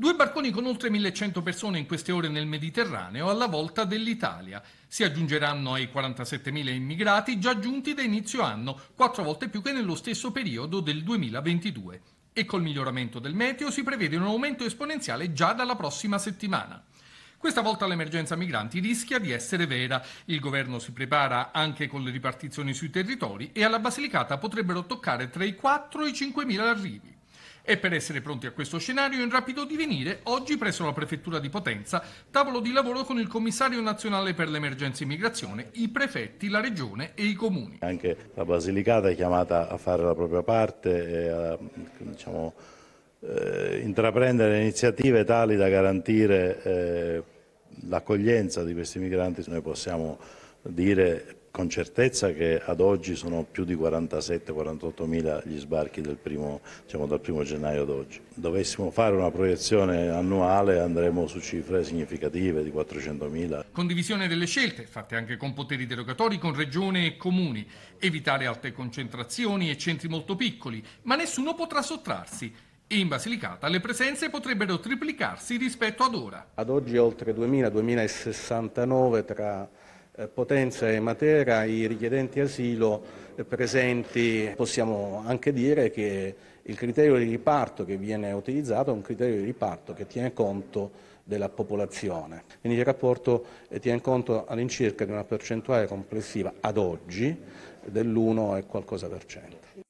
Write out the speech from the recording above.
Due barconi con oltre 1100 persone in queste ore nel Mediterraneo alla volta dell'Italia. Si aggiungeranno ai 47.000 immigrati già giunti da inizio anno, quattro volte più che nello stesso periodo del 2022. E col miglioramento del meteo si prevede un aumento esponenziale già dalla prossima settimana. Questa volta l'emergenza migranti rischia di essere vera. Il governo si prepara anche con le ripartizioni sui territori e alla Basilicata potrebbero toccare tra i 4 e i 5.000 arrivi. E per essere pronti a questo scenario, in rapido divenire, oggi presso la Prefettura di Potenza, tavolo di lavoro con il Commissario nazionale per l'emergenza immigrazione, i prefetti, la Regione e i comuni. Anche la Basilicata è chiamata a fare la propria parte e a diciamo, eh, intraprendere iniziative tali da garantire eh, l'accoglienza di questi migranti. Noi possiamo dire con certezza che ad oggi sono più di 47-48 mila gli sbarchi primo, diciamo, dal primo gennaio ad oggi. Dovessimo fare una proiezione annuale andremo su cifre significative di 400 mila. Condivisione delle scelte, fatte anche con poteri derogatori, con regione e comuni, evitare alte concentrazioni e centri molto piccoli, ma nessuno potrà sottrarsi. In Basilicata le presenze potrebbero triplicarsi rispetto ad ora. Ad oggi oltre 2.000, 2.069 tra eh, potenza e Matera, i richiedenti asilo eh, presenti, possiamo anche dire che il criterio di riparto che viene utilizzato è un criterio di riparto che tiene conto della popolazione. Quindi il rapporto eh, tiene conto all'incirca di una percentuale complessiva ad oggi dell'1 e qualcosa per cento.